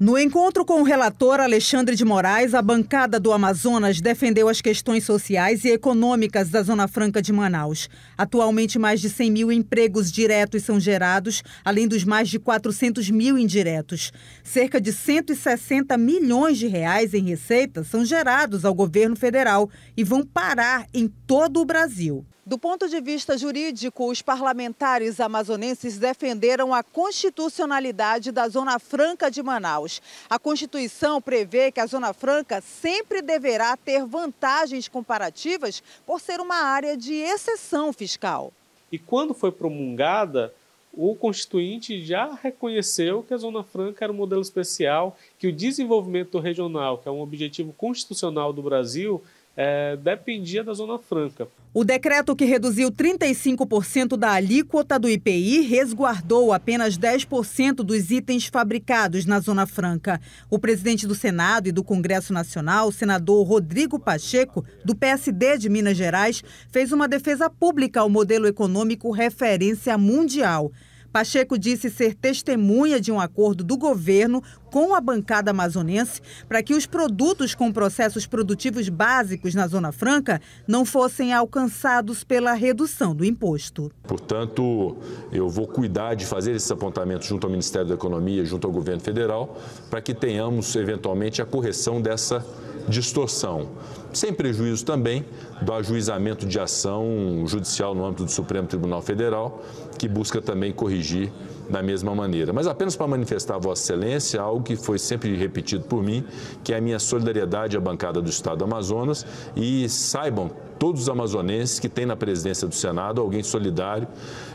No encontro com o relator Alexandre de Moraes, a bancada do Amazonas defendeu as questões sociais e econômicas da Zona Franca de Manaus. Atualmente, mais de 100 mil empregos diretos são gerados, além dos mais de 400 mil indiretos. Cerca de 160 milhões de reais em receitas são gerados ao governo federal e vão parar em todo o Brasil. Do ponto de vista jurídico, os parlamentares amazonenses defenderam a constitucionalidade da Zona Franca de Manaus. A Constituição prevê que a Zona Franca sempre deverá ter vantagens comparativas por ser uma área de exceção fiscal. E quando foi promulgada, o Constituinte já reconheceu que a Zona Franca era um modelo especial, que o desenvolvimento regional, que é um objetivo constitucional do Brasil, é, dependia da Zona Franca. O decreto que reduziu 35% da alíquota do IPI resguardou apenas 10% dos itens fabricados na Zona Franca. O presidente do Senado e do Congresso Nacional, senador Rodrigo Pacheco, do PSD de Minas Gerais, fez uma defesa pública ao modelo econômico referência mundial. Pacheco disse ser testemunha de um acordo do governo com a bancada amazonense para que os produtos com processos produtivos básicos na Zona Franca não fossem alcançados pela redução do imposto. Portanto, eu vou cuidar de fazer esses apontamentos junto ao Ministério da Economia, junto ao governo federal, para que tenhamos eventualmente a correção dessa distorção, sem prejuízo também do ajuizamento de ação judicial no âmbito do Supremo Tribunal Federal, que busca também corrigir da mesma maneira. Mas apenas para manifestar a Vossa Excelência algo que foi sempre repetido por mim, que é a minha solidariedade à bancada do Estado do Amazonas e saibam todos os amazonenses que têm na presidência do Senado alguém solidário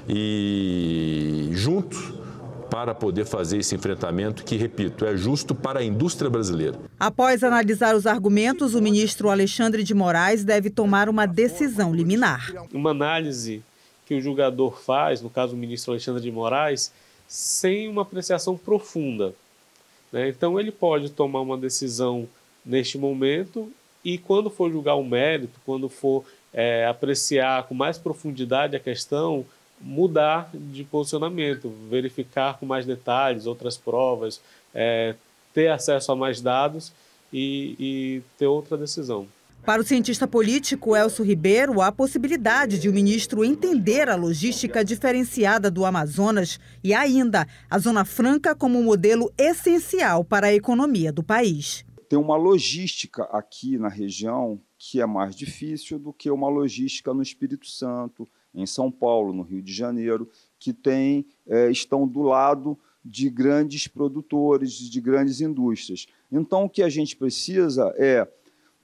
e junto para poder fazer esse enfrentamento que, repito, é justo para a indústria brasileira. Após analisar os argumentos, o ministro Alexandre de Moraes deve tomar uma decisão liminar. Uma análise que o julgador faz, no caso o ministro Alexandre de Moraes, sem uma apreciação profunda. Né? Então ele pode tomar uma decisão neste momento e quando for julgar o mérito, quando for é, apreciar com mais profundidade a questão, mudar de posicionamento, verificar com mais detalhes, outras provas, é, ter acesso a mais dados e, e ter outra decisão. Para o cientista político Elcio Ribeiro, há a possibilidade de o ministro entender a logística diferenciada do Amazonas e ainda a Zona Franca como um modelo essencial para a economia do país. Tem uma logística aqui na região que é mais difícil do que uma logística no Espírito Santo, em São Paulo, no Rio de Janeiro, que tem, é, estão do lado de grandes produtores, de grandes indústrias. Então, o que a gente precisa é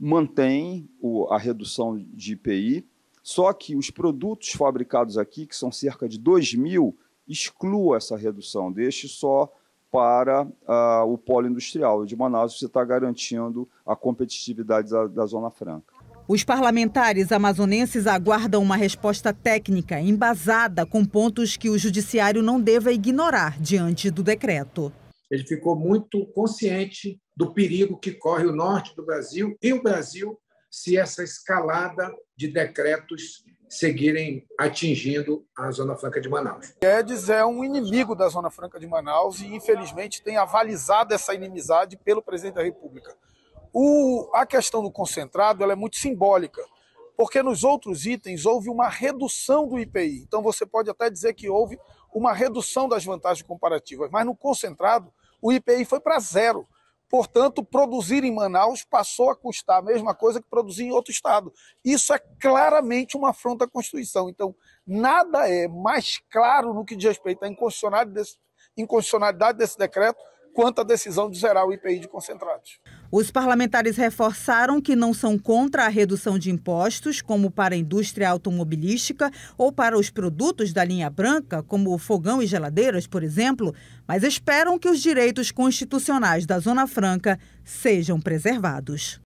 mantém o, a redução de IPI, só que os produtos fabricados aqui, que são cerca de 2 mil, exclua essa redução, deixe só para ah, o polo industrial. De Manaus, você está garantindo a competitividade da, da Zona Franca. Os parlamentares amazonenses aguardam uma resposta técnica, embasada com pontos que o judiciário não deva ignorar diante do decreto. Ele ficou muito consciente do perigo que corre o norte do Brasil e o Brasil se essa escalada de decretos seguirem atingindo a Zona Franca de Manaus. Guedes é um inimigo da Zona Franca de Manaus e, infelizmente, tem avalizado essa inimizade pelo presidente da República. O, a questão do concentrado é muito simbólica, porque nos outros itens houve uma redução do IPI. Então, você pode até dizer que houve uma redução das vantagens comparativas, mas no concentrado, o IPI foi para zero. Portanto, produzir em Manaus passou a custar a mesma coisa que produzir em outro estado. Isso é claramente uma afronta à Constituição. Então, nada é mais claro no que diz respeito à inconstitucionalidade desse, inconstitucionalidade desse decreto quanto à decisão de zerar o IPI de concentrados. Os parlamentares reforçaram que não são contra a redução de impostos, como para a indústria automobilística ou para os produtos da linha branca, como fogão e geladeiras, por exemplo, mas esperam que os direitos constitucionais da Zona Franca sejam preservados.